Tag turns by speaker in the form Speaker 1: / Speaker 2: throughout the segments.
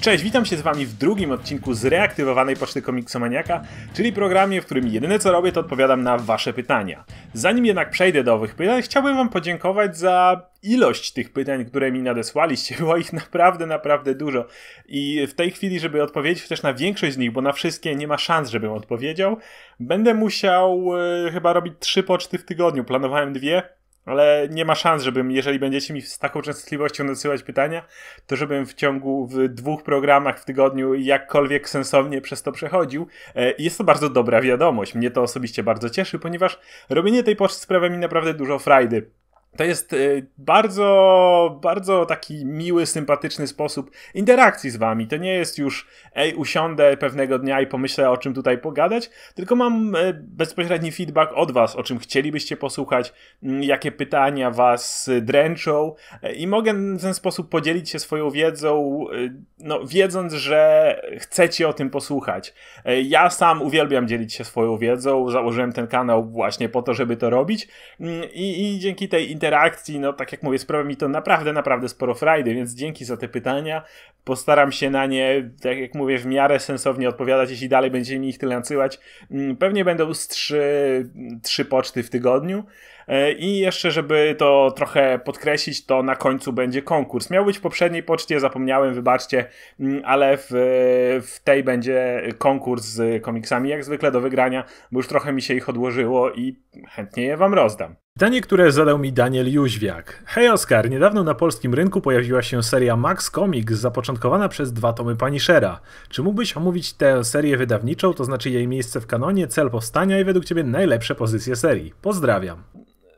Speaker 1: Cześć, witam się z wami w drugim odcinku zreaktywowanej Poczty Komiksomaniaka, czyli programie, w którym jedyne co robię to odpowiadam na wasze pytania. Zanim jednak przejdę do owych pytań, chciałbym wam podziękować za ilość tych pytań, które mi nadesłaliście, było ich naprawdę, naprawdę dużo. I w tej chwili, żeby odpowiedzieć też na większość z nich, bo na wszystkie nie ma szans, żebym odpowiedział, będę musiał e, chyba robić trzy poczty w tygodniu. Planowałem dwie, ale nie ma szans, żebym, jeżeli będziecie mi z taką częstotliwością dosyłać pytania, to żebym w ciągu w dwóch programach w tygodniu jakkolwiek sensownie przez to przechodził. E, jest to bardzo dobra wiadomość. Mnie to osobiście bardzo cieszy, ponieważ robienie tej poczty sprawia mi naprawdę dużo frajdy. To jest y, bardzo, bardzo taki miły, sympatyczny sposób interakcji z wami. To nie jest już, ej, usiądę pewnego dnia i pomyślę o czym tutaj pogadać, tylko mam y, bezpośredni feedback od was, o czym chcielibyście posłuchać, mm, jakie pytania was y, dręczą i mogę w ten sposób podzielić się swoją wiedzą, no, wiedząc, że chcecie o tym posłuchać. Ja sam uwielbiam dzielić się swoją wiedzą, założyłem ten kanał właśnie po to, żeby to robić mm, i, i dzięki tej interakcji, no tak jak mówię, sprawia mi to naprawdę, naprawdę sporo frajdy, więc dzięki za te pytania. Postaram się na nie, tak jak mówię, w miarę sensownie odpowiadać, jeśli dalej będziecie mi ich tyle nasyłać. Mm, pewnie będą z trzy, trzy poczty w tygodniu. E, I jeszcze, żeby to trochę podkreślić, to na końcu będzie konkurs. Miał być w poprzedniej poczcie, zapomniałem, wybaczcie, mm, ale w, w tej będzie konkurs z komiksami, jak zwykle do wygrania, bo już trochę mi się ich odłożyło i chętnie je Wam rozdam. Pytanie, które zadał mi Daniel Jóźwiak. Hej Oskar, niedawno na polskim rynku pojawiła się seria Max Comics, zapoczątkowana przez dwa tomy Punishera. Czy mógłbyś omówić tę serię wydawniczą, to znaczy jej miejsce w kanonie, cel powstania i według Ciebie najlepsze pozycje serii? Pozdrawiam.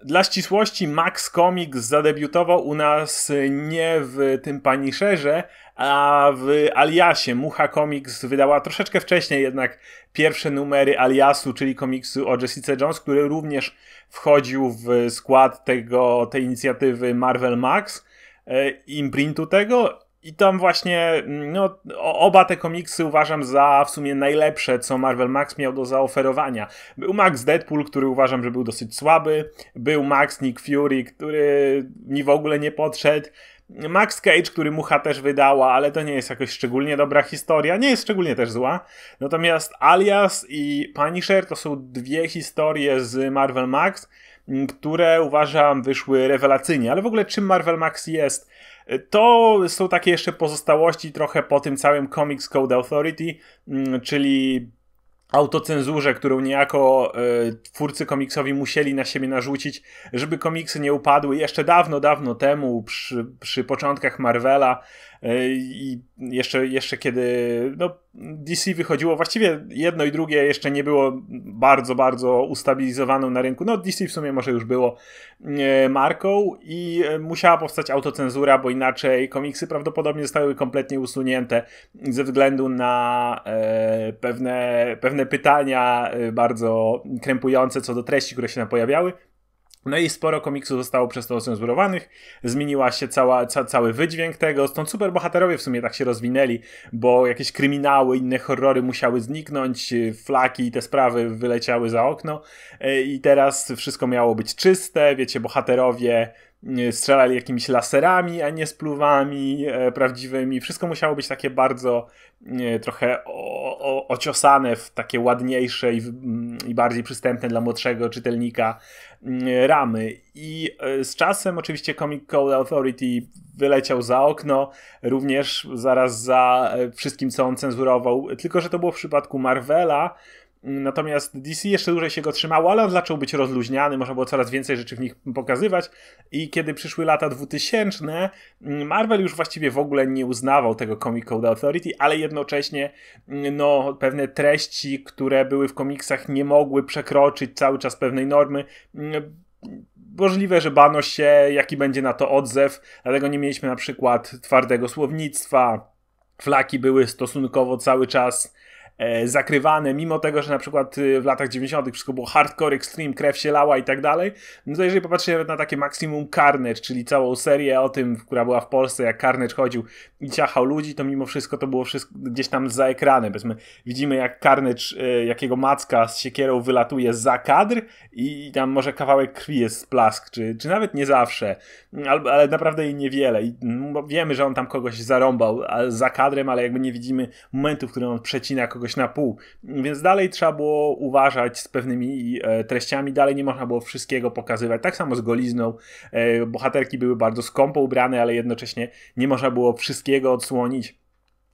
Speaker 1: Dla ścisłości, Max Comics zadebiutował u nas nie w tym Punisherze, a w Aliasie. Mucha Comics wydała troszeczkę wcześniej jednak pierwsze numery Aliasu, czyli komiksu o Jessica Jones, który również wchodził w skład tego, tej inicjatywy Marvel Max, e, imprintu tego i tam właśnie, no, oba te komiksy uważam za w sumie najlepsze, co Marvel Max miał do zaoferowania. Był Max Deadpool, który uważam, że był dosyć słaby. Był Max Nick Fury, który mi w ogóle nie podszedł. Max Cage, który Mucha też wydała, ale to nie jest jakoś szczególnie dobra historia, nie jest szczególnie też zła. Natomiast Alias i Punisher to są dwie historie z Marvel Max, które uważam wyszły rewelacyjnie. Ale w ogóle czym Marvel Max jest? To są takie jeszcze pozostałości trochę po tym całym Comics Code Authority, mm, czyli autocenzurze, którą niejako e, twórcy komiksowi musieli na siebie narzucić, żeby komiksy nie upadły jeszcze dawno, dawno temu, przy, przy początkach Marvela e, i jeszcze, jeszcze kiedy no, DC wychodziło, właściwie jedno i drugie jeszcze nie było bardzo, bardzo ustabilizowaną na rynku, no DC w sumie może już było e, marką i musiała powstać autocenzura, bo inaczej komiksy prawdopodobnie zostały kompletnie usunięte ze względu na pewne, pewne pewne pytania y, bardzo krępujące co do treści, które się tam pojawiały. No i sporo komiksów zostało przez to ocenzurowanych, zmieniła się cała, ca, cały wydźwięk tego, stąd superbohaterowie w sumie tak się rozwinęli, bo jakieś kryminały, inne horrory musiały zniknąć, y, flaki i te sprawy wyleciały za okno y, i teraz wszystko miało być czyste, wiecie, bohaterowie strzelali jakimiś laserami, a nie spluwami e, prawdziwymi. Wszystko musiało być takie bardzo trochę ociosane w takie ładniejsze i, mm, i bardziej przystępne dla młodszego czytelnika ramy. I e, z czasem oczywiście Comic Code Authority wyleciał za okno, również zaraz za e, wszystkim, co on cenzurował. Tylko, że to było w przypadku Marvela, Natomiast DC jeszcze dłużej się go trzymało, ale on zaczął być rozluźniany, można było coraz więcej rzeczy w nich pokazywać. I kiedy przyszły lata 2000, mm, Marvel już właściwie w ogóle nie uznawał tego Comic Code Authority, ale jednocześnie mm, no, pewne treści, które były w komiksach, nie mogły przekroczyć cały czas pewnej normy mm, możliwe, że bano się, jaki będzie na to odzew, dlatego nie mieliśmy na przykład twardego słownictwa. Flaki były stosunkowo cały czas E, zakrywane, mimo tego, że na przykład y, w latach 90. wszystko było hardcore, extreme, krew się lała i tak dalej, no to jeżeli popatrzycie nawet na takie Maximum Carnage, czyli całą serię o tym, która była w Polsce, jak Carnage chodził i ciachał ludzi, to mimo wszystko to było wszystko gdzieś tam za ekranem. Powiedzmy, widzimy jak Carnage, e, jakiego macka z siekierą wylatuje za kadr i tam może kawałek krwi jest plask, czy, czy nawet nie zawsze, ale, ale naprawdę jej niewiele. I wiemy, że on tam kogoś zarąbał za kadrem, ale jakby nie widzimy momentu, w którym on przecina kogoś kogoś na pół. Więc dalej trzeba było uważać z pewnymi e, treściami, dalej nie można było wszystkiego pokazywać. Tak samo z golizną. E, bohaterki były bardzo skąpo ubrane, ale jednocześnie nie można było wszystkiego odsłonić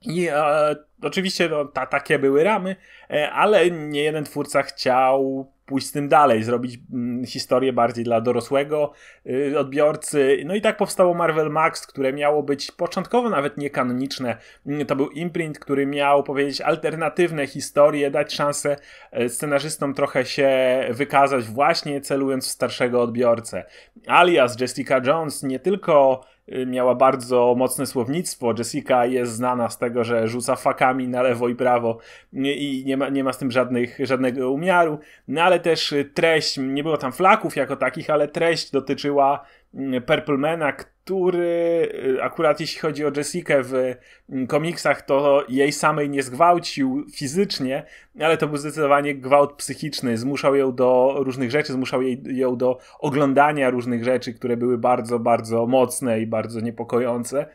Speaker 1: i e, oczywiście no, ta, takie były ramy, e, ale nie jeden twórca chciał pójść z tym dalej, zrobić m, mm, historię bardziej dla dorosłego y, odbiorcy. No i tak powstało Marvel Max, które miało być początkowo nawet niekanoniczne. Mm, to był imprint, który miał powiedzieć alternatywne historie, dać szansę e, scenarzystom trochę się wykazać właśnie celując w starszego odbiorcę. Alias Jessica Jones nie tylko Y, miała bardzo mocne słownictwo. Jessica jest znana z tego, że rzuca fakami na lewo i prawo i nie ma, nie ma z tym żadnych, żadnego umiaru, no ale też y, treść, nie było tam flaków jako takich, ale treść dotyczyła mm, Purplemana, który y, akurat jeśli chodzi o Jessica w mm, komiksach, to jej samej nie zgwałcił fizycznie, ale to był zdecydowanie gwałt psychiczny. Zmuszał ją do różnych rzeczy, zmuszał jej, ją do oglądania różnych rzeczy, które były bardzo, bardzo mocne i bardzo niepokojące.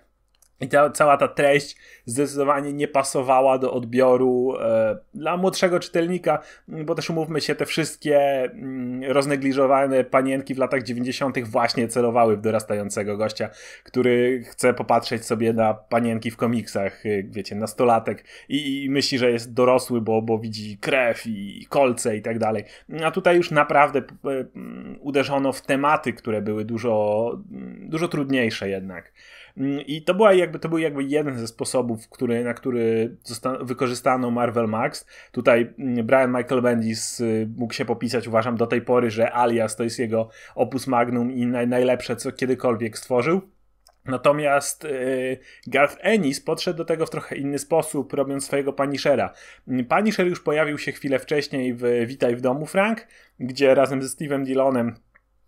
Speaker 1: I ta, cała ta treść zdecydowanie nie pasowała do odbioru e, dla młodszego czytelnika, bo też umówmy się, te wszystkie mm, roznegliżowane panienki w latach 90. właśnie celowały w dorastającego gościa, który chce popatrzeć sobie na panienki w komiksach, y, wiecie, nastolatek i, i myśli, że jest dorosły, bo, bo widzi krew i kolce i tak dalej. A tutaj już naprawdę uderzono w tematy, które były dużo, dużo trudniejsze jednak. Mm, I to, była jakby, to był jakby jeden ze sposobów, który, na który wykorzystano Marvel Max. Tutaj mm, Brian Michael Bendis y, mógł się popisać, uważam, do tej pory, że Alias to jest jego opus magnum i naj, najlepsze, co kiedykolwiek stworzył. Natomiast y, Garth Ennis podszedł do tego w trochę inny sposób, robiąc swojego Punishera. Mm, Punisher już pojawił się chwilę wcześniej w Witaj w domu, Frank, gdzie razem ze Steve'em Dillonem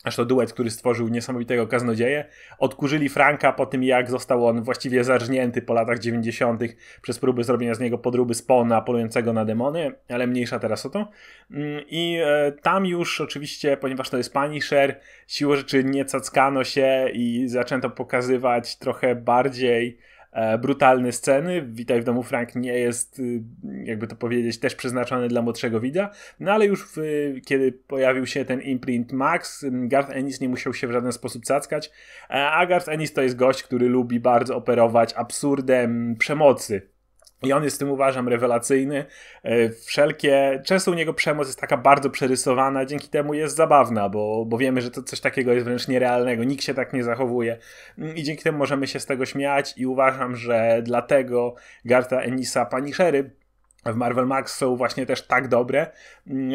Speaker 1: aż to duet, który stworzył niesamowitego kaznodzieję, odkurzyli Franka po tym, jak został on właściwie zarżnięty po latach 90. przez próby zrobienia z niego podróby spona polującego na demony, ale mniejsza teraz o to. Mm, I e, tam już oczywiście, ponieważ to jest Punisher, siłą rzeczy nie cackano się i zaczęto pokazywać trochę bardziej E, brutalne sceny. Witaj w domu Frank nie jest, y, jakby to powiedzieć, też przeznaczony dla młodszego widza, no ale już w, y, kiedy pojawił się ten imprint Max, mm, Garth Ennis nie musiał się w żaden sposób cackać, e, a Garth Ennis to jest gość, który lubi bardzo operować absurdem przemocy i on jest tym, uważam, rewelacyjny. E, wszelkie, często u niego przemoc jest taka bardzo przerysowana, dzięki temu jest zabawna, bo, bo wiemy, że to coś takiego jest wręcz nierealnego, nikt się tak nie zachowuje. I dzięki temu możemy się z tego śmiać i uważam, że dlatego Garta Enisa Panishery w Marvel Max są właśnie też tak dobre, mm,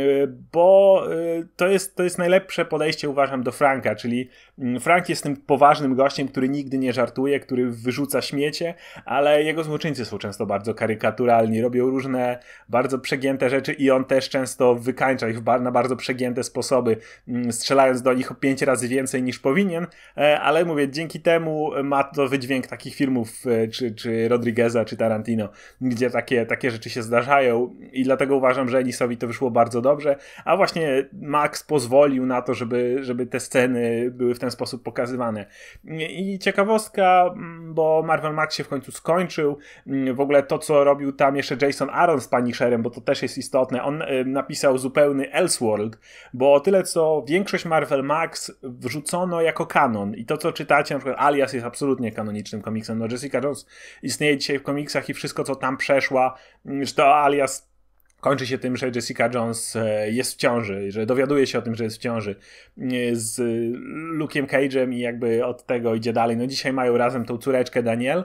Speaker 1: bo y, to jest, to jest najlepsze podejście, uważam, do Franka, czyli mm, Frank jest tym poważnym gościem, który nigdy nie żartuje, który wyrzuca śmiecie, ale jego złoczyńcy są często bardzo karykaturalni, robią różne bardzo przegięte rzeczy i on też często wykańcza ich na bardzo przegięte sposoby, mm, strzelając do nich o pięć razy więcej niż powinien, e, ale mówię, dzięki temu ma to wydźwięk takich filmów, e, czy, czy Rodrigueza, czy Tarantino, gdzie takie, takie rzeczy się zdarzają i dlatego uważam, że Enisowi to wyszło bardzo dobrze, a właśnie Max pozwolił na to, żeby, żeby te sceny były w ten sposób pokazywane. I ciekawostka, bo Marvel Max się w końcu skończył, w ogóle to, co robił tam jeszcze Jason Aaron z Punisherem, bo to też jest istotne, on e, napisał zupełny Elseworld, bo o tyle, co większość Marvel Max wrzucono jako kanon i to, co czytacie, na przykład Alias jest absolutnie kanonicznym komiksem, no Jessica Jones istnieje dzisiaj w komiksach i wszystko, co tam przeszła, że to alias kończy się tym, że Jessica Jones e, jest w ciąży, że dowiaduje się o tym, że jest w ciąży e, z Luke'iem Cage'em i jakby od tego idzie dalej. No dzisiaj mają razem tą córeczkę Daniel,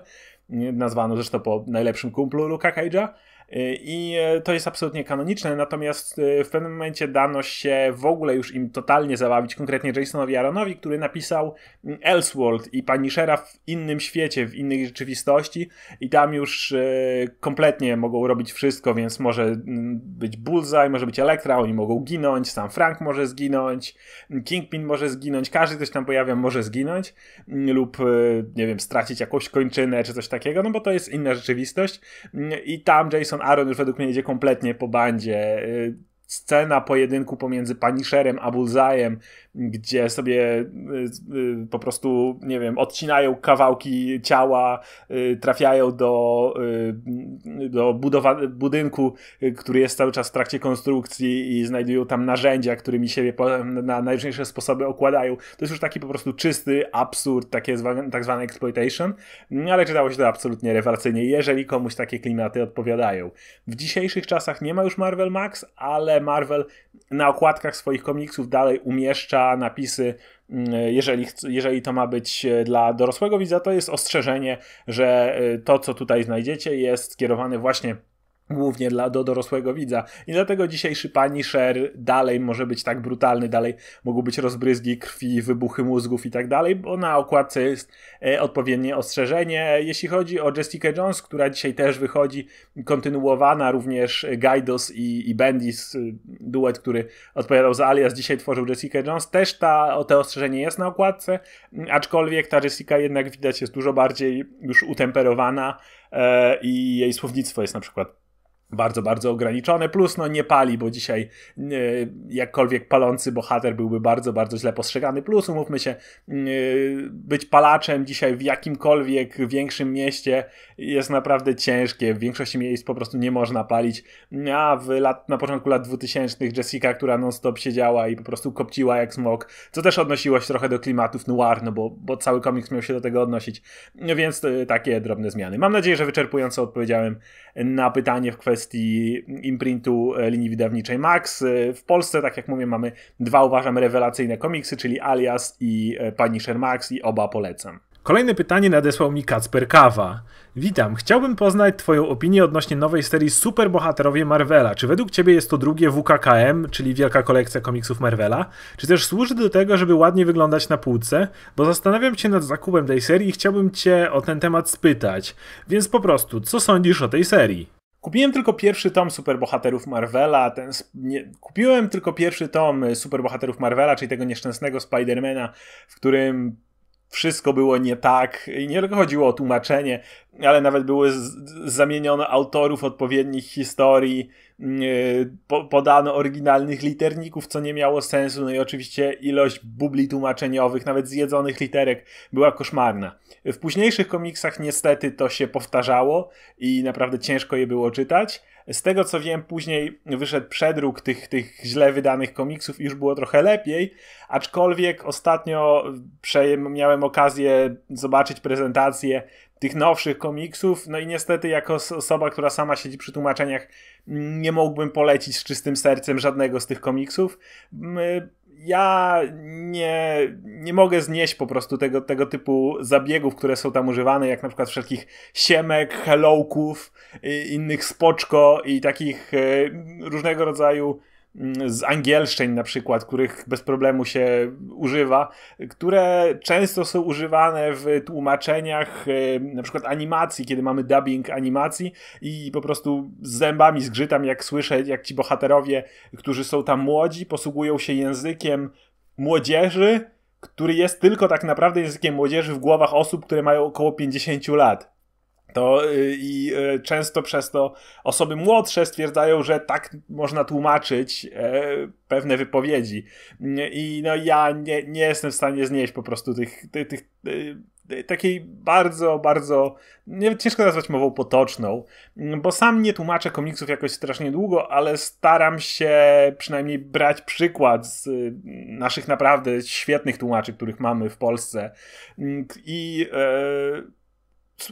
Speaker 1: nazwaną zresztą po najlepszym kumplu Luka Cage'a. Y, I e, to jest absolutnie kanoniczne, natomiast e, w pewnym momencie dano się w ogóle już im totalnie zabawić, konkretnie Jasonowi Aaronowi, który napisał mm, Elseworld i Punishera w innym świecie, w innej rzeczywistości i tam już e, kompletnie mogą robić wszystko, więc może mm, być Bullseye, może być Elektra, oni mogą ginąć, sam Frank może zginąć, mm, Kingpin może zginąć, każdy, ktoś tam pojawia, może zginąć lub, nie wiem, stracić jakąś kończynę czy coś takiego, no bo to jest inna rzeczywistość i tam Jason Jason Aaron już według mnie idzie kompletnie po bandzie. Y, scena pojedynku pomiędzy Punisherem a Bullseye'em, gdzie sobie y, y, y, po prostu, nie wiem, odcinają kawałki ciała, trafiają do, do budowa- budynku, który jest cały czas w trakcie konstrukcji i znajdują tam narzędzia, którymi siebie na najróżniejsze sposoby okładają. To jest już taki po prostu czysty absurd, takie zwane, tak zwane exploitation, no, ale czytało się to absolutnie rewelacyjnie, jeżeli komuś takie klimaty odpowiadają. W dzisiejszych czasach nie ma już Marvel Max, ale E, Marvel na okładkach swoich komiksów dalej umieszcza napisy mm, jeżeli, jeżeli to ma być e, dla dorosłego widza, to jest ostrzeżenie, że e, to, co tutaj znajdziecie, jest skierowane właśnie głównie dla, do dorosłego widza. I dlatego dzisiejszy Punisher dalej może być tak brutalny, dalej mogą być rozbryzgi krwi, wybuchy mózgów i tak dalej, bo na okładce jest e, odpowiednie ostrzeżenie. Jeśli chodzi o Jessica Jones, która dzisiaj też wychodzi, kontynuowana również Gaidos i, i Bendis, y, duet, który odpowiadał za Alias, dzisiaj tworzył Jessica Jones, też ta, o te ostrzeżenie jest na okładce, mm, aczkolwiek ta Jessica jednak widać jest dużo bardziej już utemperowana e, i jej słownictwo jest na przykład bardzo, bardzo ograniczone, plus no nie pali, bo dzisiaj e, jakkolwiek palący bohater byłby bardzo, bardzo źle postrzegany, plus umówmy się, e, być palaczem dzisiaj w jakimkolwiek większym mieście jest naprawdę ciężkie, w większości miejsc po prostu nie można palić, a w lat, na początku lat 2000 Jessica, która non-stop siedziała i po prostu kopciła jak smok, co też odnosiło się trochę do klimatów noir, no bo, bo cały komiks miał się do tego odnosić, no więc e, takie drobne zmiany. Mam nadzieję, że wyczerpująco odpowiedziałem na pytanie w kwestii kwestii imprintu e, linii wydawniczej Max. E, w Polsce, tak jak mówię, mamy dwa, uważam, rewelacyjne komiksy, czyli Alias i e, Punisher Max i oba polecam. Kolejne pytanie nadesłał mi Kacper Kawa. Witam, chciałbym poznać Twoją opinię odnośnie nowej serii Superbohaterowie Marvela. Czy według Ciebie jest to drugie WKKM, czyli wielka kolekcja komiksów Marvela? Czy też służy do tego, żeby ładnie wyglądać na półce? Bo zastanawiam się nad zakupem tej serii i chciałbym Cię o ten temat spytać. Więc po prostu, co sądzisz o tej serii? Kupiłem tylko pierwszy tom superbohaterów Marvela, ten, nie, kupiłem tylko pierwszy tom y, superbohaterów Marvela, czyli tego nieszczęsnego Spidermana, w którym wszystko było nie tak. I nie tylko chodziło o tłumaczenie, ale nawet były zamienione autorów odpowiednich historii, mm, y, po podano oryginalnych literników, co nie miało sensu. No i oczywiście ilość bubli tłumaczeniowych, nawet zjedzonych literek, była koszmarna. W późniejszych komiksach niestety to się powtarzało i naprawdę ciężko je było czytać. Z tego co wiem, później wyszedł przedruk tych, tych źle wydanych komiksów i już było trochę lepiej, aczkolwiek ostatnio miałem okazję zobaczyć prezentację tych nowszych komiksów. No i niestety, jako osoba, która sama siedzi przy tłumaczeniach, nie mógłbym polecić z czystym sercem żadnego z tych komiksów. Ja nie, nie mogę znieść po prostu tego, tego typu zabiegów, które są tam używane, jak na przykład wszelkich siemek, helloków, y, innych spoczko i takich y, różnego rodzaju Mm, z angielszczeń na przykład, których bez problemu się używa, które często są używane w tłumaczeniach e, na przykład animacji, kiedy mamy dubbing animacji i po prostu z zębami zgrzytam, jak słyszę, jak ci bohaterowie, którzy są tam młodzi, posługują się językiem młodzieży, który jest tylko tak naprawdę językiem młodzieży w głowach osób, które mają około 50 lat. To y, i y, często przez to osoby młodsze stwierdzają, że tak można tłumaczyć e, pewne wypowiedzi. Mm, I no ja nie, nie jestem w stanie znieść po prostu tych, tych, tych y, takiej bardzo, bardzo nie, ciężko nazwać mową potoczną, mm, bo sam nie tłumaczę komiksów jakoś strasznie długo, ale staram się przynajmniej brać przykład z mm, naszych naprawdę świetnych tłumaczy, których mamy w Polsce i e,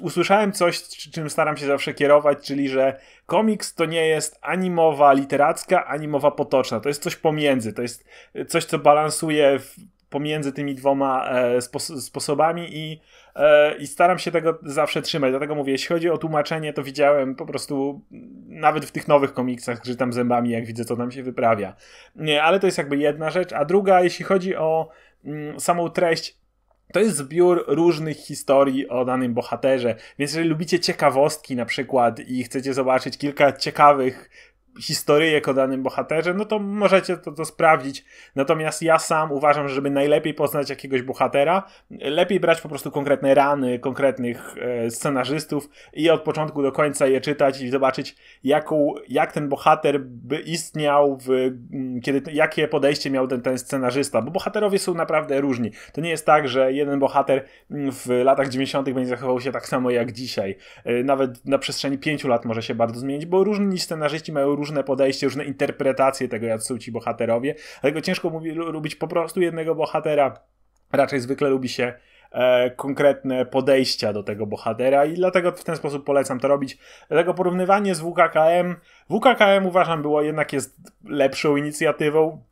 Speaker 1: usłyszałem coś, czym staram się zawsze kierować, czyli że komiks to nie jest ani mowa literacka, ani mowa potoczna. To jest coś pomiędzy. To jest e, coś, co balansuje w, pomiędzy tymi dwoma e, spos sposobami i, e, i staram się tego zawsze trzymać. Dlatego mówię, jeśli chodzi o tłumaczenie, to widziałem po prostu nawet w tych nowych komiksach, grzytam zębami, jak widzę, co tam się wyprawia. Nie, ale to jest jakby jedna rzecz. A druga, jeśli chodzi o samą treść, to jest zbiór różnych historii o danym bohaterze, więc jeżeli lubicie ciekawostki na przykład i chcecie zobaczyć kilka ciekawych historię o danym bohaterze, no to możecie to, to sprawdzić. Natomiast ja sam uważam, że żeby najlepiej poznać jakiegoś bohatera, lepiej brać po prostu konkretne rany konkretnych e, scenarzystów i od początku do końca je czytać i zobaczyć, jaką, jak ten bohater by istniał, w, mm, kiedy, jakie podejście miał ten, ten scenarzysta, bo bohaterowie są naprawdę różni. To nie jest tak, że jeden bohater mm, w latach 90. będzie zachował się tak samo jak dzisiaj. E, nawet na przestrzeni pięciu lat może się bardzo zmienić, bo różni scenarzyści mają różne różne podejście, różne interpretacje tego, jak są ci bohaterowie, dlatego ciężko mówi, lubić po prostu jednego bohatera. Raczej zwykle lubi się e, konkretne podejścia do tego bohatera i dlatego w ten sposób polecam to robić. Dlatego porównywanie z WKKM, WKKM uważam było jednak jest lepszą inicjatywą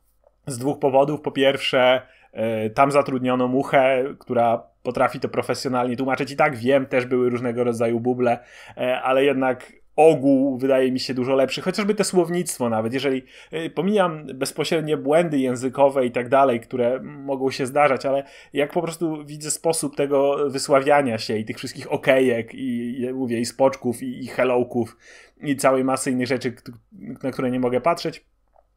Speaker 1: z dwóch powodów. Po pierwsze, e, tam zatrudniono muchę, która potrafi to profesjonalnie tłumaczyć i tak wiem, też były różnego rodzaju buble, e, ale jednak ogół wydaje mi się dużo lepszy, chociażby te słownictwo nawet, jeżeli y, pomijam bezpośrednie błędy językowe i tak dalej, które mogą się zdarzać, ale jak po prostu widzę sposób tego wysławiania się i tych wszystkich okejek i, mówię i spoczków i, i helloków i całej masy innych rzeczy, na które nie mogę patrzeć,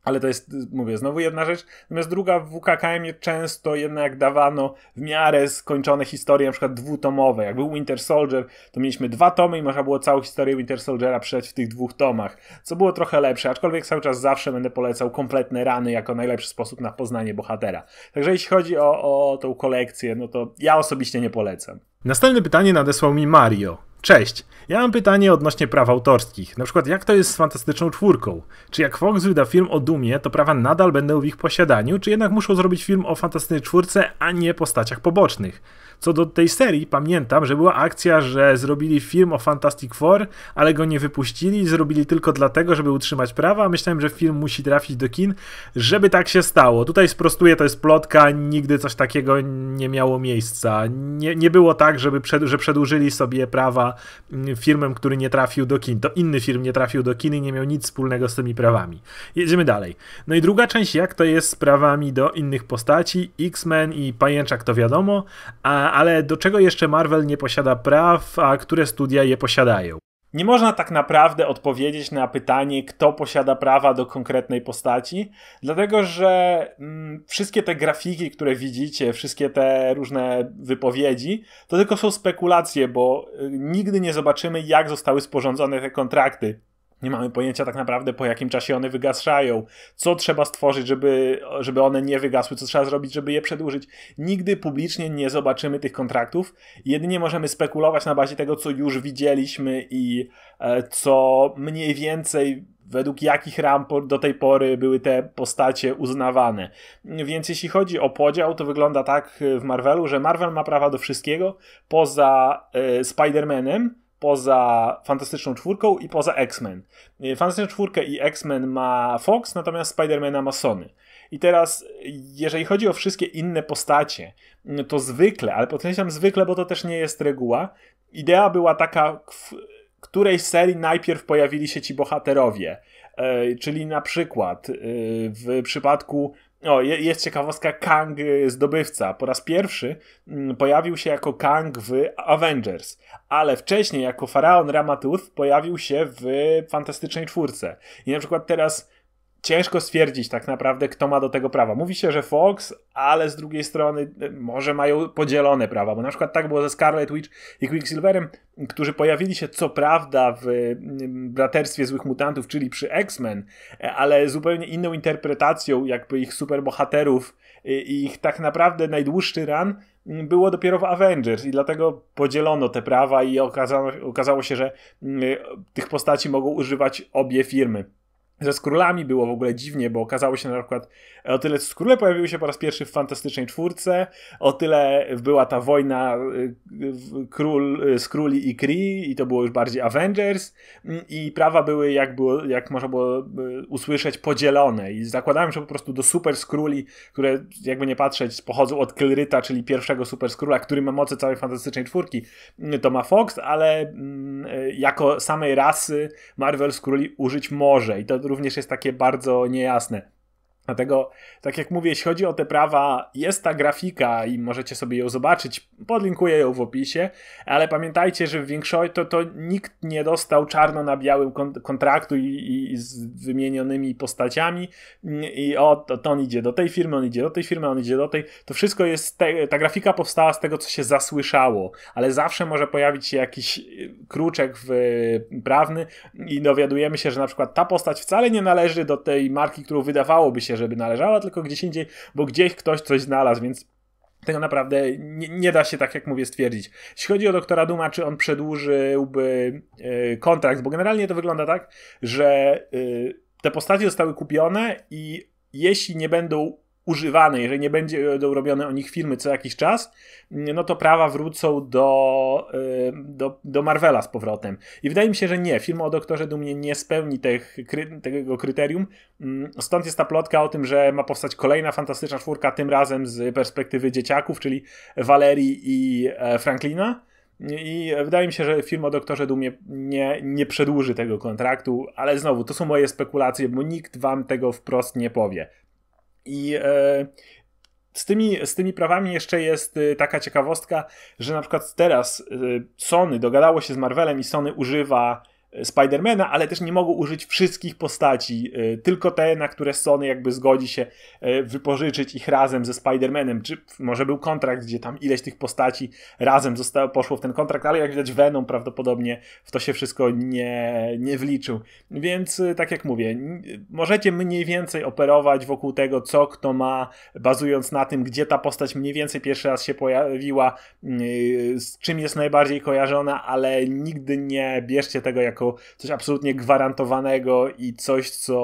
Speaker 1: ale to jest, mówię, znowu jedna rzecz. Natomiast druga, w WKKM często jednak dawano w miarę skończone historie, na przykład dwutomowe. Jak był Winter Soldier, to mieliśmy dwa tomy i można było całą historię Winter Soldiera przeczytać w tych dwóch tomach, co było trochę lepsze, aczkolwiek cały czas zawsze będę polecał kompletne rany jako najlepszy sposób na poznanie bohatera. Także jeśli chodzi o, o tą kolekcję, no to ja osobiście nie polecam. Następne pytanie nadesłał mi Mario. Cześć! Ja mam pytanie odnośnie praw autorskich. Na przykład, jak to jest z Fantastyczną Czwórką? Czy jak Fox wyda film o Dumie, to prawa nadal będą w ich posiadaniu, czy jednak muszą zrobić film o Fantastycznej Czwórce, a nie postaciach pobocznych? Co do tej serii, pamiętam, że była akcja, że zrobili film o Fantastic Four, ale go nie wypuścili, zrobili tylko dlatego, żeby utrzymać prawa. Myślałem, że film musi trafić do kin, żeby tak się stało. Tutaj sprostuję, to jest plotka, nigdy coś takiego nie miało miejsca. Nie, nie było tak, żeby przed, że przedłużyli sobie prawa mm, firmem, który nie trafił do kin. To inny film nie trafił do kin i nie miał nic wspólnego z tymi prawami. Jedziemy dalej. No i druga część, jak to jest z prawami do innych postaci, X-Men i Pajęczak to wiadomo, a ale do czego jeszcze Marvel nie posiada praw, a które studia je posiadają? Nie można tak naprawdę odpowiedzieć na pytanie, kto posiada prawa do konkretnej postaci, dlatego że mm, wszystkie te grafiki, które widzicie, wszystkie te różne wypowiedzi, to tylko są spekulacje, bo y, nigdy nie zobaczymy, jak zostały sporządzone te kontrakty. Nie mamy pojęcia tak naprawdę po jakim czasie one wygaszają, co trzeba stworzyć, żeby, żeby one nie wygasły, co trzeba zrobić, żeby je przedłużyć. Nigdy publicznie nie zobaczymy tych kontraktów, jedynie możemy spekulować na bazie tego, co już widzieliśmy i e, co mniej więcej według jakich ram do tej pory były te postacie uznawane. Więc jeśli chodzi o podział, to wygląda tak w Marvelu, że Marvel ma prawa do wszystkiego poza e, Spider-Manem poza Fantastyczną Czwórką i poza X-Men. E, Fantastyczną Czwórkę i X-Men ma Fox, natomiast spider Spidermana ma Sony. I teraz, jeżeli chodzi o wszystkie inne postacie, mm, to zwykle, ale podkreślam zwykle, bo to też nie jest reguła, idea była taka, w której serii najpierw pojawili się ci bohaterowie. E, czyli na przykład e, w przypadku o, jest ciekawostka, Kang y, zdobywca po raz pierwszy mm, pojawił się jako Kang w Avengers, ale wcześniej jako Faraon Ramatut pojawił się w Fantastycznej Czwórce. I na przykład teraz ciężko stwierdzić tak naprawdę, kto ma do tego prawa. Mówi się, że Fox, ale z drugiej strony e, może mają podzielone prawa, bo na przykład tak było ze Scarlet Witch i Quicksilverem, którzy pojawili się co prawda w mm, Braterstwie Złych Mutantów, czyli przy X-Men, e, ale zupełnie inną interpretacją jakby ich superbohaterów e, i ich tak naprawdę najdłuższy ran mm, było dopiero w Avengers i dlatego podzielono te prawa i okazało, okazało się, że mm, tych postaci mogą używać obie firmy ze skrólami było w ogóle dziwnie, bo okazało się na przykład, e, o tyle skróle pojawiły się po raz pierwszy w Fantastycznej Czwórce, o tyle była ta wojna e, król, skróli e, i Kree i to było już bardziej Avengers mm, i prawa były, jak, było, jak można było usłyszeć, podzielone i zakładałem, że po prostu do super skróli, które jakby nie patrzeć pochodzą od Kylryta, czyli pierwszego super skróla, który ma moce całej Fantastycznej Czwórki, mm, to ma Fox, ale mm, jako samej rasy Marvel skróli użyć może i to również jest takie bardzo niejasne. Dlatego, tak jak mówię, jeśli chodzi o te prawa, jest ta grafika i możecie sobie ją zobaczyć. Podlinkuję ją w opisie, ale pamiętajcie, że w większości to, to nikt nie dostał czarno na białym kontraktu i, i z wymienionymi postaciami. I o, to, to, on idzie do tej firmy, on idzie do tej firmy, on idzie do tej. To wszystko jest. Te, ta grafika powstała z tego, co się zasłyszało, ale zawsze może pojawić się jakiś y, kruczek w, y, prawny i dowiadujemy się, że na przykład ta postać wcale nie należy do tej marki, którą wydawałoby się, żeby należała, tylko gdzieś indziej, bo gdzieś ktoś coś znalazł, więc tego naprawdę nie, nie, da się, tak jak mówię, stwierdzić. Jeśli chodzi o doktora Duma, czy on przedłużyłby e, kontrakt, bo generalnie to wygląda tak, że e, te postacie zostały kupione i jeśli nie będą używane, jeżeli nie będą e, robione o nich filmy co jakiś czas, mm, no to prawa wrócą do, e, do, do Marvela z powrotem. I wydaje mi się, że nie, film o Doktorze Dumnie nie spełni tych, tego kryterium. Mm, stąd jest ta plotka o tym, że ma powstać kolejna fantastyczna czwórka, tym razem z perspektywy dzieciaków, czyli Valerii i e, Franklina. I wydaje mi się, że film o Doktorze Dumie nie, nie przedłuży tego kontraktu, ale znowu, to są moje spekulacje, bo nikt wam tego wprost nie powie. I e, z tymi, z tymi prawami jeszcze jest e, taka ciekawostka, że na przykład teraz e, Sony dogadało się z Marvelem i Sony używa Spidermana, ale też nie mogą użyć wszystkich postaci, e, tylko te, na które Sony jakby zgodzi się e, wypożyczyć ich razem ze Spidermanem, czy może był kontrakt, gdzie tam ileś tych postaci razem zostało, poszło w ten kontrakt, ale jak widać Venom prawdopodobnie w to się wszystko nie, nie wliczył. Więc e, tak jak mówię, możecie mniej więcej operować wokół tego, co kto ma, bazując na tym, gdzie ta postać mniej więcej pierwszy raz się pojawiła, z czym jest najbardziej kojarzona, ale nigdy nie bierzcie tego jako jako coś absolutnie gwarantowanego i coś, co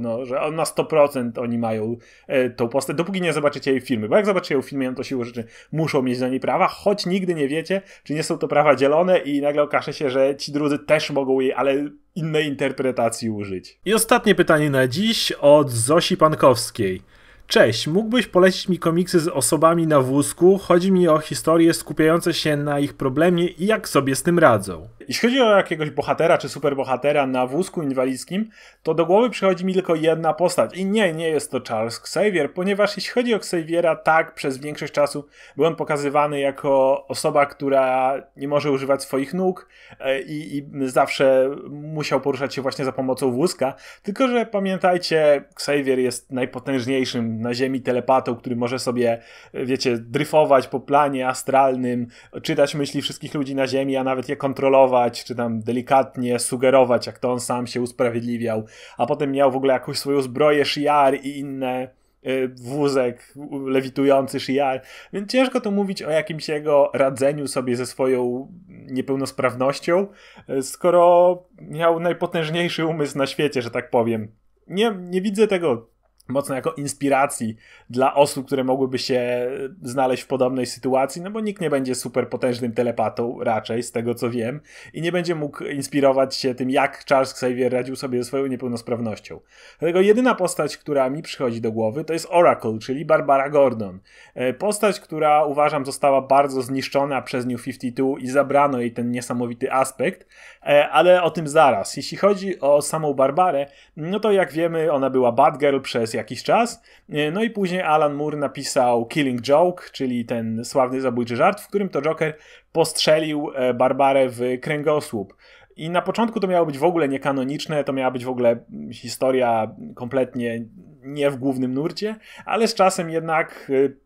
Speaker 1: no, że na 100% oni mają e, tą postać, dopóki nie zobaczycie jej filmy. Bo jak zobaczycie ją filmie, no to siłą rzeczy muszą mieć do niej prawa, choć nigdy nie wiecie, czy nie są to prawa dzielone i nagle okaże się, że ci drudzy też mogą jej, ale innej interpretacji użyć. I ostatnie pytanie na dziś od Zosi Pankowskiej. Cześć, mógłbyś polecić mi komiksy z osobami na wózku? Chodzi mi o historie skupiające się na ich problemie i jak sobie z tym radzą. Jeśli chodzi o jakiegoś bohatera czy superbohatera na wózku inwalidzkim, to do głowy przychodzi mi tylko jedna postać. I nie, nie jest to Charles Xavier, ponieważ jeśli chodzi o Xaviera, tak przez większość czasu on pokazywany jako osoba, która nie może używać swoich nóg e, i, i zawsze musiał poruszać się właśnie za pomocą wózka. Tylko, że pamiętajcie, Xavier jest najpotężniejszym na Ziemi telepatą, który może sobie, wiecie, dryfować po planie astralnym, czytać myśli wszystkich ludzi na Ziemi, a nawet je kontrolować czy tam delikatnie sugerować, jak to on sam się usprawiedliwiał, a potem miał w ogóle jakąś swoją zbroję Shiar i inne y, wózek lewitujący Shiar, więc ciężko tu mówić o jakimś jego radzeniu sobie ze swoją niepełnosprawnością, y, skoro miał najpotężniejszy umysł na świecie, że tak powiem. Nie, nie widzę tego mocno jako inspiracji dla osób, które mogłyby się znaleźć w podobnej sytuacji, no bo nikt nie będzie super potężnym telepatą raczej, z tego co wiem, i nie będzie mógł inspirować się tym, jak Charles Xavier radził sobie ze swoją niepełnosprawnością. Dlatego jedyna postać, która mi przychodzi do głowy, to jest Oracle, czyli Barbara Gordon. E, postać, która uważam została bardzo zniszczona przez New 52 i zabrano jej ten niesamowity aspekt, e, ale o tym zaraz. Jeśli chodzi o samą Barbarę, no to jak wiemy, ona była girl przez przez jakiś czas. E, no i później Alan Moore napisał Killing Joke, czyli ten sławny zabójczy żart, w którym to Joker postrzelił e, Barbarę w kręgosłup. I na początku to miało być w ogóle niekanoniczne, to miała być w ogóle historia kompletnie nie w głównym nurcie, ale z czasem jednak e,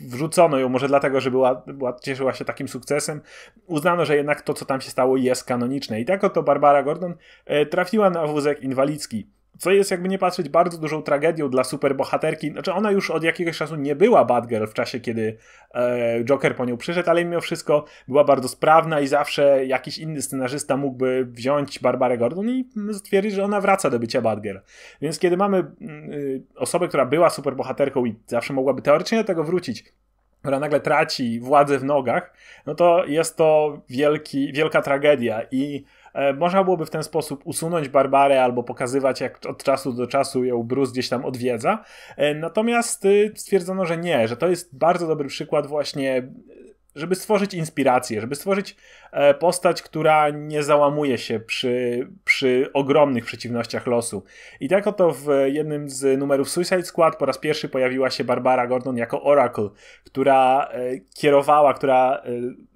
Speaker 1: wrzucono ją, może dlatego, że była, była, cieszyła się takim sukcesem, uznano, że jednak to, co tam się stało, jest kanoniczne. I tak oto Barbara Gordon trafiła na wózek inwalidzki co jest jakby nie patrzeć bardzo dużą tragedią dla superbohaterki. Znaczy ona już od jakiegoś czasu nie była Batgirl w czasie, kiedy e, Joker po nią przyszedł, ale mimo wszystko była bardzo sprawna i zawsze jakiś inny scenarzysta mógłby wziąć Barbarę Gordon i stwierdzić, że ona wraca do bycia Batgirl. Więc kiedy mamy mm, y, osobę, która była superbohaterką i zawsze mogłaby teoretycznie do tego wrócić, która nagle traci władzę w nogach, no to jest to wielki, wielka tragedia i E, można byłoby w ten sposób usunąć Barbarę albo pokazywać, jak od czasu do czasu ją Bruce gdzieś tam odwiedza. E, natomiast y, stwierdzono, że nie, że to jest bardzo dobry przykład właśnie żeby stworzyć inspirację, żeby stworzyć e, postać, która nie załamuje się przy, przy ogromnych przeciwnościach losu. I tak oto w jednym z numerów Suicide Squad po raz pierwszy pojawiła się Barbara Gordon jako Oracle, która e, kierowała, która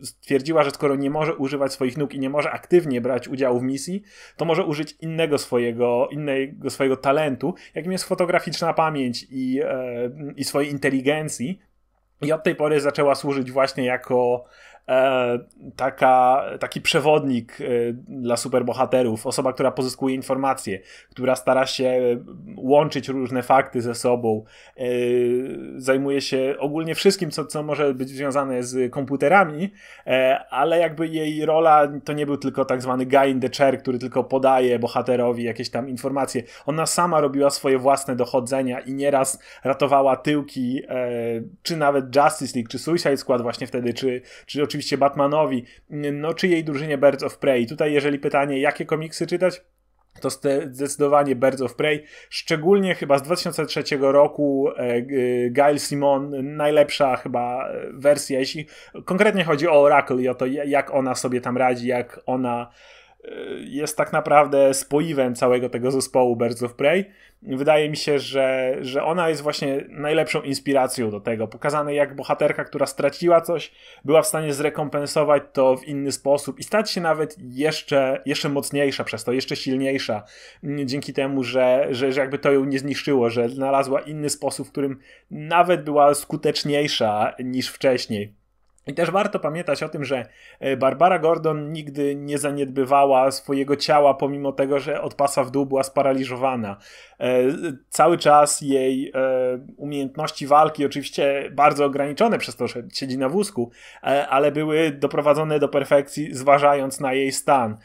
Speaker 1: e, stwierdziła, że skoro nie może używać swoich nóg i nie może aktywnie brać udziału w misji, to może użyć innego swojego, innego swojego talentu, jakim jest fotograficzna pamięć i, i swojej inteligencji, i od tej pory zaczęła służyć właśnie jako E, taka, taki przewodnik e, dla superbohaterów, osoba, która pozyskuje informacje, która stara się e, łączyć różne fakty ze sobą, zajmuje się ogólnie wszystkim, co, co może być związane z komputerami, ale jakby jej rola to nie był tylko tak zwany guy in the chair, który tylko podaje bohaterowi jakieś tam informacje. Ona sama robiła swoje własne dochodzenia i nieraz ratowała tyłki, czy nawet Justice League, czy Suicide Squad właśnie wtedy, czy, czy oczywiście oczywiście Batmanowi, no czy jej drużynie Birds of Prey. Tutaj jeżeli pytanie, jakie komiksy czytać, to zdecydowanie Birds of Prey, szczególnie chyba z 2003 roku e, Gail Simon, najlepsza chyba e, wersja, jeśli konkretnie chodzi o Oracle i o to, jak ona sobie tam radzi, jak ona E, jest tak naprawdę spoiwem całego tego zespołu Birds of Prey. Wydaje mi się, że, że ona jest właśnie najlepszą inspiracją do tego. Pokazane jak bohaterka, która straciła coś, była w stanie zrekompensować to w inny sposób i stać się nawet jeszcze, jeszcze mocniejsza przez to, jeszcze silniejsza, mm, dzięki temu, że, że, że jakby to ją nie zniszczyło, że znalazła inny sposób, w którym nawet była skuteczniejsza niż wcześniej. I też warto pamiętać o tym, że e, Barbara Gordon nigdy nie zaniedbywała swojego ciała, pomimo tego, że od pasa w dół była sparaliżowana. E, cały czas jej e, umiejętności walki, oczywiście bardzo ograniczone przez to, że siedzi na wózku, ale były doprowadzone do perfekcji, zważając na jej stan.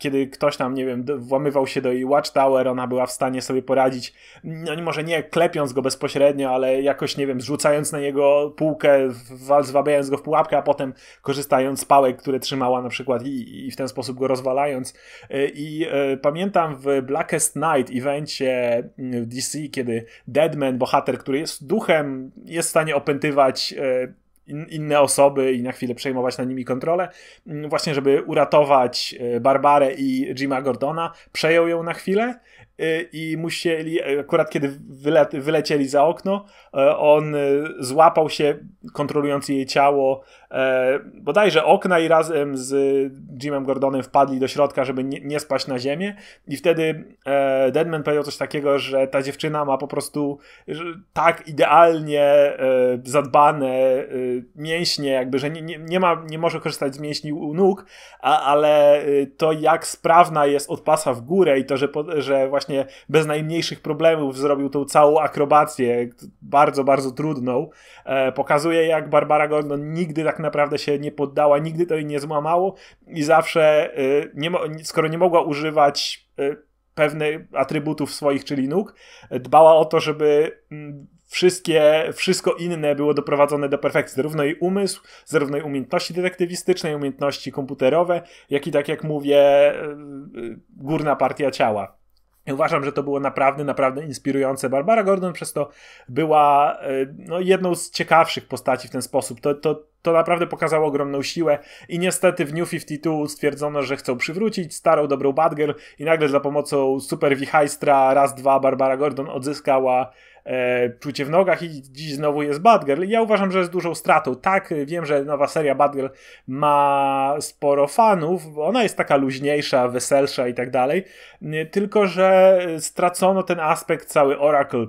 Speaker 1: Kiedy ktoś tam, nie wiem, włamywał się do jej Watchtower, ona była w stanie sobie poradzić, no może nie klepiąc go bezpośrednio, ale jakoś, nie wiem, zrzucając na jego półkę, w w wciskając go w pułapkę, a potem korzystając z pałek, które trzymała na przykład i, i w ten sposób go rozwalając. E, I e, pamiętam w Blackest Night evencie mm, w DC, kiedy Deadman, bohater, który jest duchem, jest w stanie opętywać e, inne osoby i na chwilę przejmować na nimi kontrolę, mm, właśnie żeby uratować Barbarę i Jima Gordona, przejął ją na chwilę E, i musieli, akurat kiedy wyle, wylecieli za okno, e, on e, złapał się, kontrolując jej ciało, e, bodajże okna i razem z Jimem Gordonem wpadli do środka, żeby nie, nie spaść na ziemię i wtedy e, Deadman powiedział coś takiego, że ta dziewczyna ma po prostu tak idealnie e, zadbane e, mięśnie, jakby, że nie, nie, nie, ma, nie może korzystać z mięśni u nóg, a, ale e, to jak sprawna jest od pasa w górę i to, że, po, że właśnie bez najmniejszych problemów zrobił tą całą akrobację, bardzo, bardzo trudną, e, pokazuje jak Barbara Gordon nigdy tak tak naprawdę się nie poddała, nigdy to jej nie złamało i zawsze, y, nie, skoro nie mogła używać y, pewnych atrybutów swoich, czyli nóg, dbała o to, żeby mm, wszystkie, wszystko inne było doprowadzone do perfekcji. Zarówno jej umysł, zarówno jej umiejętności detektywistyczne, umiejętności komputerowe, jak i tak jak mówię, y, górna partia ciała. Uważam, że to było naprawdę, naprawdę inspirujące. Barbara Gordon przez to była no, jedną z ciekawszych postaci w ten sposób. To, to, to naprawdę pokazało ogromną siłę i niestety w New 52 stwierdzono, że chcą przywrócić starą, dobrą Badger. i nagle za pomocą super wichajstra raz, dwa Barbara Gordon odzyskała e, czucie w nogach i dziś znowu jest Badger. ja uważam, że jest dużą stratą. Tak, wiem, że nowa seria Badger ma sporo fanów, bo ona jest taka luźniejsza, weselsza i tak dalej, tylko że stracono ten aspekt cały Oracle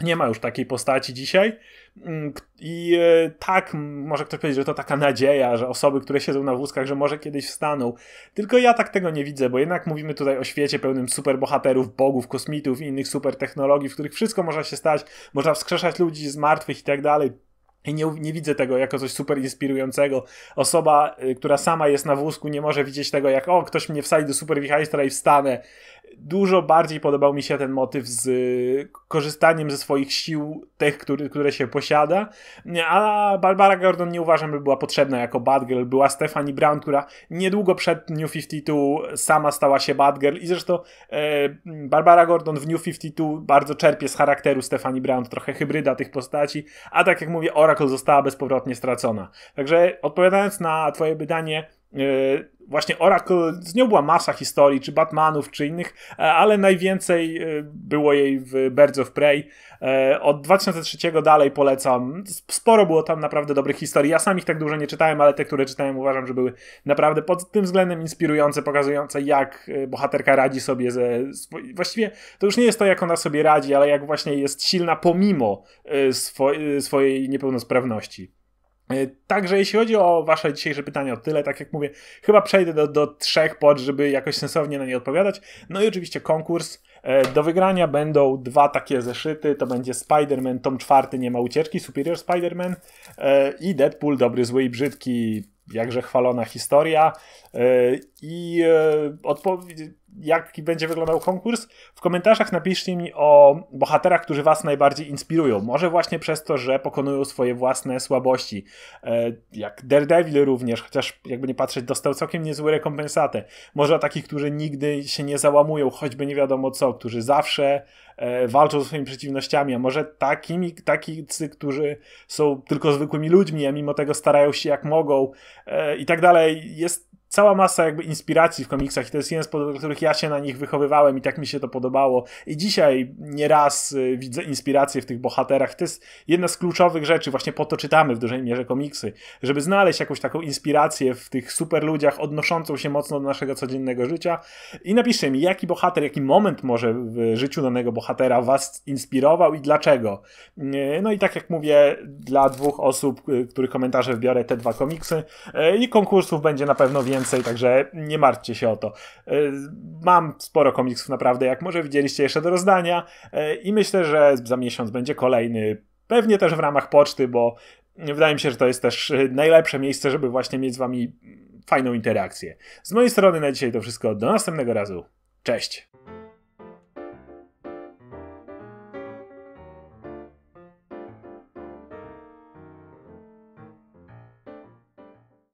Speaker 1: nie ma już takiej postaci dzisiaj. Mm, I e, tak, może ktoś powiedzieć, że to taka nadzieja, że osoby, które siedzą na wózkach, że może kiedyś wstaną. Tylko ja tak tego nie widzę, bo jednak mówimy tutaj o świecie pełnym superbohaterów, bogów, kosmitów i innych supertechnologii, w których wszystko może się stać, można wskrzeszać ludzi z martwych i tak dalej. I nie, nie, widzę tego jako coś super inspirującego. Osoba, e, która sama jest na wózku, nie może widzieć tego jak o, ktoś mnie wsadzi do super wichajstra i wstanę Dużo bardziej podobał mi się ten motyw z y, korzystaniem ze swoich sił, tych, który, które się posiada. A Barbara Gordon nie uważam, by była potrzebna jako Batgirl. Była Stephanie Brown, która niedługo przed New 52 sama stała się Batgirl. I zresztą e, Barbara Gordon w New 52 bardzo czerpie z charakteru Stephanie Brown, trochę hybryda tych postaci. A tak jak mówię, Oracle została bezpowrotnie stracona. Także odpowiadając na Twoje pytanie, E, właśnie Oracle, z nią była masa historii, czy Batmanów, czy innych, e, ale najwięcej e, było jej w Birds of Prey. Od 2003 dalej polecam. Sporo było tam naprawdę dobrych historii. Ja sam ich tak dużo nie czytałem, ale te, które czytałem, uważam, że były naprawdę pod tym względem inspirujące, pokazujące, jak bohaterka radzi sobie ze. Właściwie to już nie jest to, jak ona sobie radzi, ale jak właśnie jest silna pomimo swo swojej niepełnosprawności. E, także jeśli chodzi o wasze dzisiejsze pytania, o tyle, tak jak mówię, chyba przejdę do, do trzech pod, żeby jakoś sensownie na nie odpowiadać. No i oczywiście konkurs. E, do wygrania będą dwa takie zeszyty, to będzie Spider-Man tom czwarty, nie ma ucieczki, Superior Spider-Man e, i Deadpool, dobry, zły i brzydki, jakże chwalona historia. I odpowiedź jaki będzie wyglądał konkurs. W komentarzach napiszcie mi o bohaterach, którzy Was najbardziej inspirują. Może właśnie przez to, że pokonują swoje własne słabości. E, jak Daredevil również, chociaż jakby nie patrzeć, dostał całkiem niezłe rekompensaty. Może o takich, którzy nigdy się nie załamują, choćby nie wiadomo co, którzy zawsze e, walczą z swoimi przeciwnościami, a może takimi, tacy, którzy są tylko zwykłymi ludźmi, a mimo tego starają się jak mogą e, i tak dalej. Jest cała masa jakby inspiracji w komiksach i to jest jeden z powodów, których ja się na nich wychowywałem i tak mi się to podobało. I dzisiaj nieraz y, widzę inspirację w tych bohaterach. To jest jedna z kluczowych rzeczy, właśnie po to czytamy w dużej mierze komiksy, żeby znaleźć jakąś taką inspirację w tych super ludziach odnoszącą się mocno do naszego codziennego życia. I napiszcie mi, jaki bohater, jaki moment może w życiu danego bohatera was inspirował i dlaczego. Y, no i tak jak mówię, dla dwóch osób, y, których komentarze wbiorę, te dwa komiksy i konkursów będzie na pewno więcej więcej, także nie martwcie się o to. E, mam sporo komiksów naprawdę, jak może widzieliście jeszcze do rozdania e, i myślę, że za miesiąc będzie kolejny, pewnie też w ramach poczty, bo wydaje mi się, że to jest też najlepsze miejsce, żeby właśnie mieć z wami fajną interakcję. Z mojej strony na dzisiaj to wszystko. Do następnego razu. Cześć!